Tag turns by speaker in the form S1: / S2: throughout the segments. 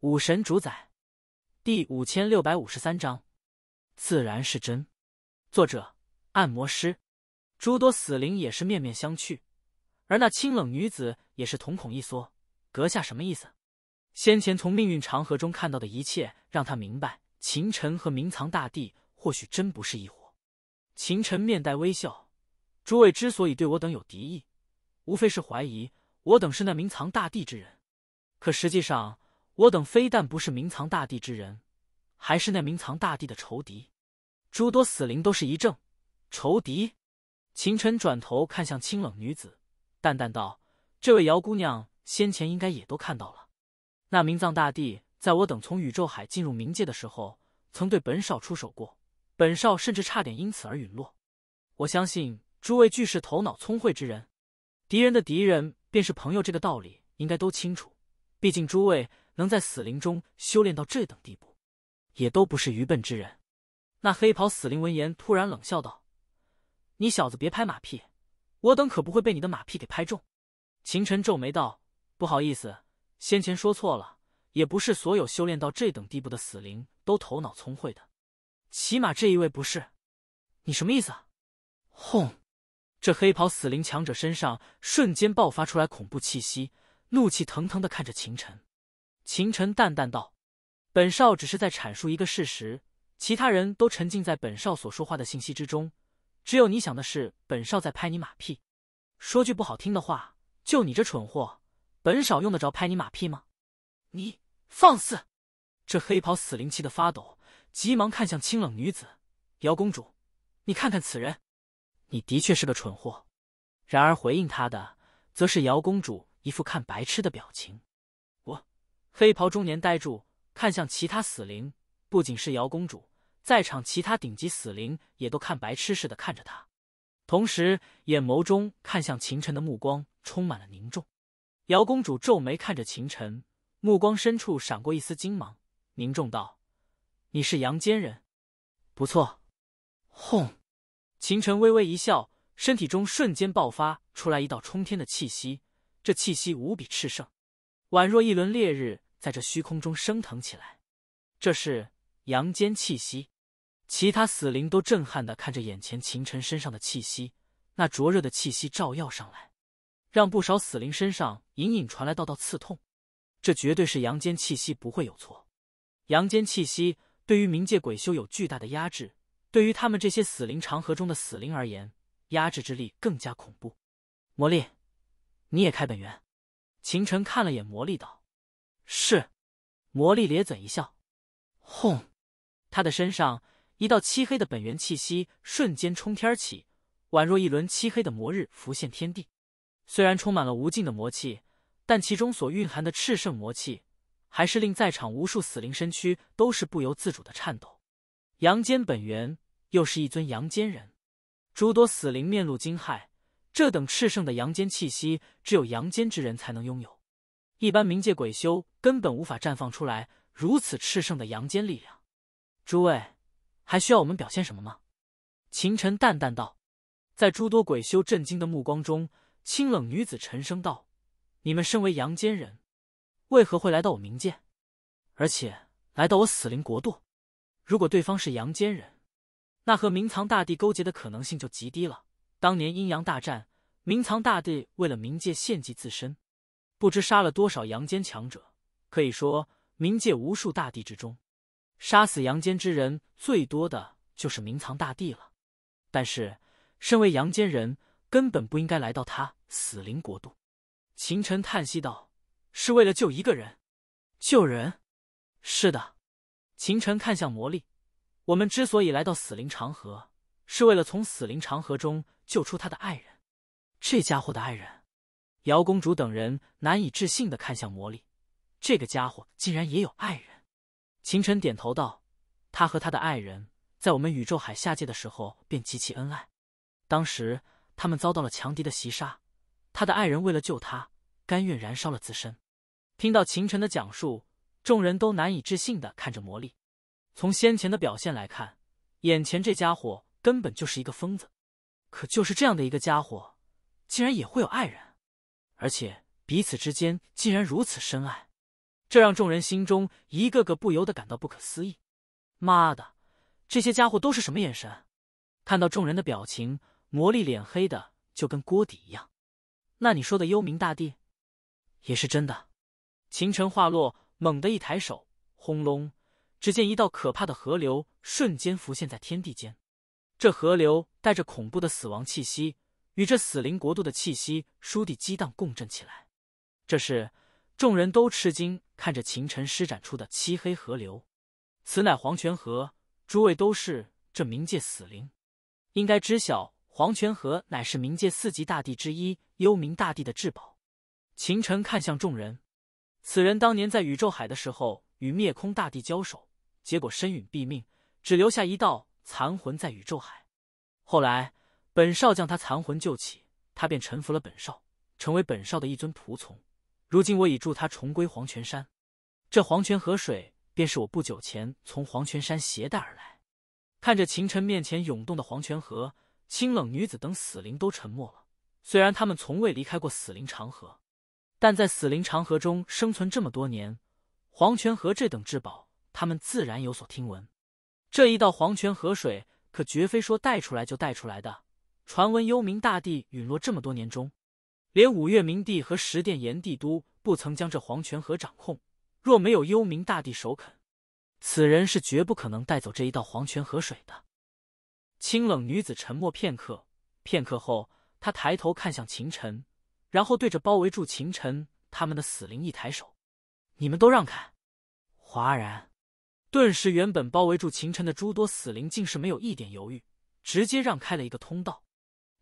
S1: 武神主宰，第五千六百五十三章，自然是真。作者：按摩师。诸多死灵也是面面相觑，而那清冷女子也是瞳孔一缩：“阁下什么意思？”先前从命运长河中看到的一切，让他明白秦晨和明藏大帝或许真不是一伙。秦晨面带微笑：“诸位之所以对我等有敌意，无非是怀疑我等是那明藏大帝之人。可实际上……”我等非但不是明藏大帝之人，还是那明藏大帝的仇敌。诸多死灵都是一怔。仇敌？秦尘转头看向清冷女子，淡淡道：“这位姚姑娘先前应该也都看到了。那名藏大帝在我等从宇宙海进入冥界的时候，曾对本少出手过，本少甚至差点因此而陨落。我相信诸位俱是头脑聪慧之人，敌人的敌人便是朋友，这个道理应该都清楚。毕竟诸位。”能在死灵中修炼到这等地步，也都不是愚笨之人。那黑袍死灵闻言，突然冷笑道：“你小子别拍马屁，我等可不会被你的马屁给拍中。”秦尘皱眉道：“不好意思，先前说错了，也不是所有修炼到这等地步的死灵都头脑聪慧的，起码这一位不是。你什么意思？”轰！这黑袍死灵强者身上瞬间爆发出来恐怖气息，怒气腾腾的看着秦尘。秦尘淡淡道：“本少只是在阐述一个事实，其他人都沉浸在本少所说话的信息之中，只有你想的是本少在拍你马屁。说句不好听的话，就你这蠢货，本少用得着拍你马屁吗？你放肆！”这黑袍死灵气得发抖，急忙看向清冷女子姚公主：“你看看此人，你的确是个蠢货。”然而回应他的，则是姚公主一副看白痴的表情。黑袍中年呆住，看向其他死灵，不仅是瑶公主，在场其他顶级死灵也都看白痴似的看着他，同时眼眸中看向秦晨的目光充满了凝重。瑶公主皱眉看着秦晨，目光深处闪过一丝惊芒，凝重道：“你是阳间人？”“不错。”轰！秦晨微微一笑，身体中瞬间爆发出来一道冲天的气息，这气息无比炽盛。宛若一轮烈日，在这虚空中升腾起来。这是阳间气息，其他死灵都震撼的看着眼前秦尘身上的气息，那灼热的气息照耀上来，让不少死灵身上隐隐传来道道刺痛。这绝对是阳间气息，不会有错。阳间气息对于冥界鬼修有巨大的压制，对于他们这些死灵长河中的死灵而言，压制之力更加恐怖。魔力，你也开本源。秦晨看了眼魔力道，是。魔力咧嘴一笑，轰！他的身上一道漆黑的本源气息瞬间冲天起，宛若一轮漆黑的魔日浮现天地。虽然充满了无尽的魔气，但其中所蕴含的炽盛魔气，还是令在场无数死灵身躯都是不由自主的颤抖。阳间本源，又是一尊阳间人。诸多死灵面露惊骇。这等炽盛的阳间气息，只有阳间之人才能拥有，一般冥界鬼修根本无法绽放出来如此炽盛的阳间力量。诸位，还需要我们表现什么吗？秦尘淡淡道。在诸多鬼修震惊的目光中，清冷女子沉声道：“你们身为阳间人，为何会来到我冥界？而且来到我死灵国度？如果对方是阳间人，那和冥藏大帝勾结的可能性就极低了。”当年阴阳大战，冥藏大帝为了冥界献祭自身，不知杀了多少阳间强者。可以说，冥界无数大帝之中，杀死阳间之人最多的就是冥藏大帝了。但是，身为阳间人，根本不应该来到他死灵国度。秦尘叹息道：“是为了救一个人，救人。”“是的。”秦尘看向魔力：“我们之所以来到死灵长河。”是为了从死灵长河中救出他的爱人。这家伙的爱人，姚公主等人难以置信的看向魔力。这个家伙竟然也有爱人？秦晨点头道：“他和他的爱人，在我们宇宙海下界的时候便极其恩爱。当时他们遭到了强敌的袭杀，他的爱人为了救他，甘愿燃烧了自身。”听到秦晨的讲述，众人都难以置信的看着魔力。从先前的表现来看，眼前这家伙。根本就是一个疯子，可就是这样的一个家伙，竟然也会有爱人，而且彼此之间竟然如此深爱，这让众人心中一个个不由得感到不可思议。妈的，这些家伙都是什么眼神？看到众人的表情，魔力脸黑的就跟锅底一样。那你说的幽冥大帝，也是真的？秦尘话落，猛地一抬手，轰隆！只见一道可怕的河流瞬间浮现在天地间。这河流带着恐怖的死亡气息，与这死灵国度的气息倏地激荡共振起来。这时，众人都吃惊看着秦尘施展出的漆黑河流，此乃黄泉河。诸位都是这冥界死灵，应该知晓黄泉河乃是冥界四级大帝之一幽冥大帝的至宝。秦尘看向众人，此人当年在宇宙海的时候与灭空大帝交手，结果身陨毙命，只留下一道。残魂在宇宙海，后来本少将他残魂救起，他便臣服了本少，成为本少的一尊仆从。如今我已助他重归黄泉山，这黄泉河水便是我不久前从黄泉山携带而来。看着秦尘面前涌动的黄泉河，清冷女子等死灵都沉默了。虽然他们从未离开过死灵长河，但在死灵长河中生存这么多年，黄泉河这等至宝，他们自然有所听闻。这一道黄泉河水可绝非说带出来就带出来的。传闻幽冥大帝陨落这么多年中，连五岳明帝和十殿炎帝都不曾将这黄泉河掌控。若没有幽冥大帝首肯，此人是绝不可能带走这一道黄泉河水的。清冷女子沉默片刻，片刻后，她抬头看向秦尘，然后对着包围住秦尘他们的死灵一抬手：“你们都让开！”哗然。顿时，原本包围住秦尘的诸多死灵竟是没有一点犹豫，直接让开了一个通道。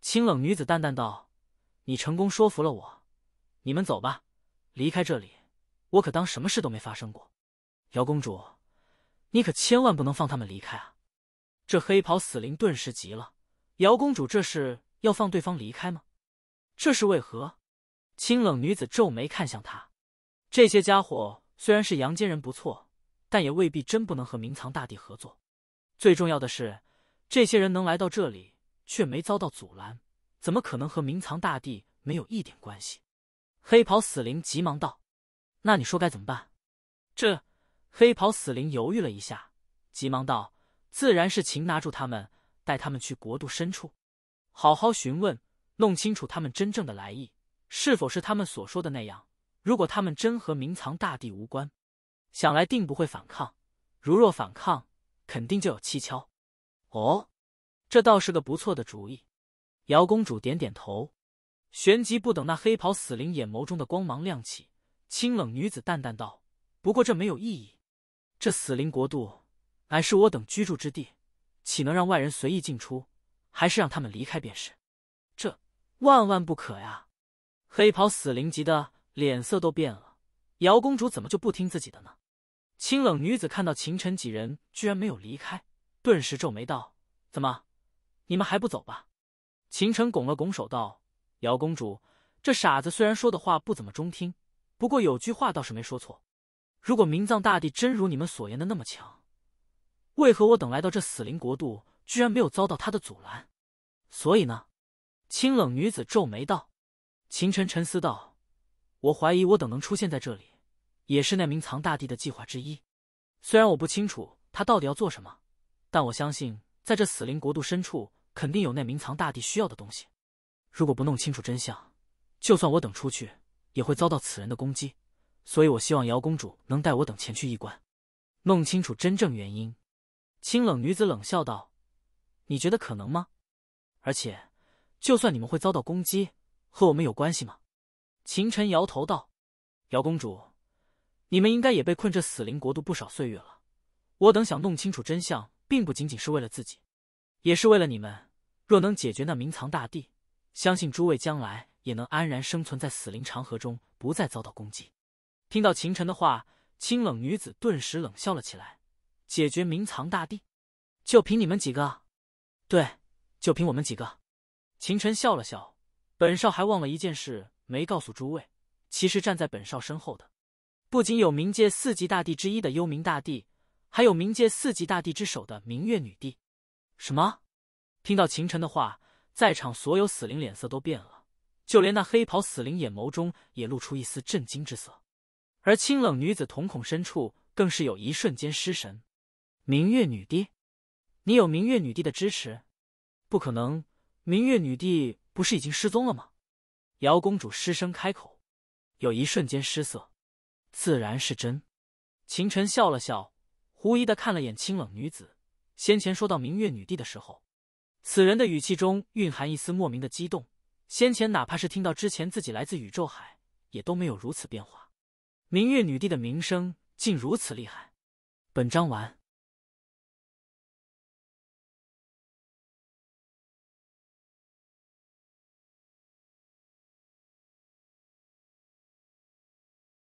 S1: 清冷女子淡淡道：“你成功说服了我，你们走吧，离开这里，我可当什么事都没发生过。”姚公主，你可千万不能放他们离开啊！这黑袍死灵顿时急了：“姚公主，这是要放对方离开吗？这是为何？”清冷女子皱眉看向他：“这些家伙虽然是阳间人，不错。”但也未必真不能和明藏大帝合作。最重要的是，这些人能来到这里，却没遭到阻拦，怎么可能和明藏大帝没有一点关系？黑袍死灵急忙道：“那你说该怎么办？”这黑袍死灵犹豫了一下，急忙道：“自然是擒拿住他们，带他们去国度深处，好好询问，弄清楚他们真正的来意，是否是他们所说的那样。如果他们真和明藏大帝无关……”想来定不会反抗，如若反抗，肯定就有蹊跷。哦，这倒是个不错的主意。姚公主点点头，旋即不等那黑袍死灵眼眸中的光芒亮起，清冷女子淡淡道：“不过这没有意义，这死灵国度乃是我等居住之地，岂能让外人随意进出？还是让他们离开便是。这万万不可呀！”黑袍死灵急得脸色都变了。姚公主怎么就不听自己的呢？清冷女子看到秦尘几人居然没有离开，顿时皱眉道：“怎么，你们还不走吧？”秦尘拱了拱手道：“姚公主，这傻子虽然说的话不怎么中听，不过有句话倒是没说错。如果冥藏大帝真如你们所言的那么强，为何我等来到这死灵国度，居然没有遭到他的阻拦？所以呢？”清冷女子皱眉道。秦尘沉思道。我怀疑我等能出现在这里，也是那名藏大帝的计划之一。虽然我不清楚他到底要做什么，但我相信在这死灵国度深处，肯定有那名藏大帝需要的东西。如果不弄清楚真相，就算我等出去，也会遭到此人的攻击。所以我希望瑶公主能带我等前去一观，弄清楚真正原因。清冷女子冷笑道：“你觉得可能吗？而且，就算你们会遭到攻击，和我们有关系吗？”秦尘摇头道：“姚公主，你们应该也被困这死灵国度不少岁月了。我等想弄清楚真相，并不仅仅是为了自己，也是为了你们。若能解决那冥藏大帝，相信诸位将来也能安然生存在死灵长河中，不再遭到攻击。”听到秦尘的话，清冷女子顿时冷笑了起来：“解决冥藏大帝，就凭你们几个？对，就凭我们几个？”秦尘笑了笑：“本少还忘了一件事。”没告诉诸位，其实站在本少身后的，不仅有冥界四级大帝之一的幽冥大帝，还有冥界四级大帝之首的明月女帝。什么？听到秦晨的话，在场所有死灵脸色都变了，就连那黑袍死灵眼眸中也露出一丝震惊之色，而清冷女子瞳孔深处更是有一瞬间失神。明月女帝？你有明月女帝的支持？不可能，明月女帝不是已经失踪了吗？瑶公主失声开口，有一瞬间失色，自然是真。秦晨笑了笑，狐疑的看了眼清冷女子。先前说到明月女帝的时候，此人的语气中蕴含一丝莫名的激动。先前哪怕是听到之前自己来自宇宙海，也都没有如此变化。明月女帝的名声竟如此厉害。本章完。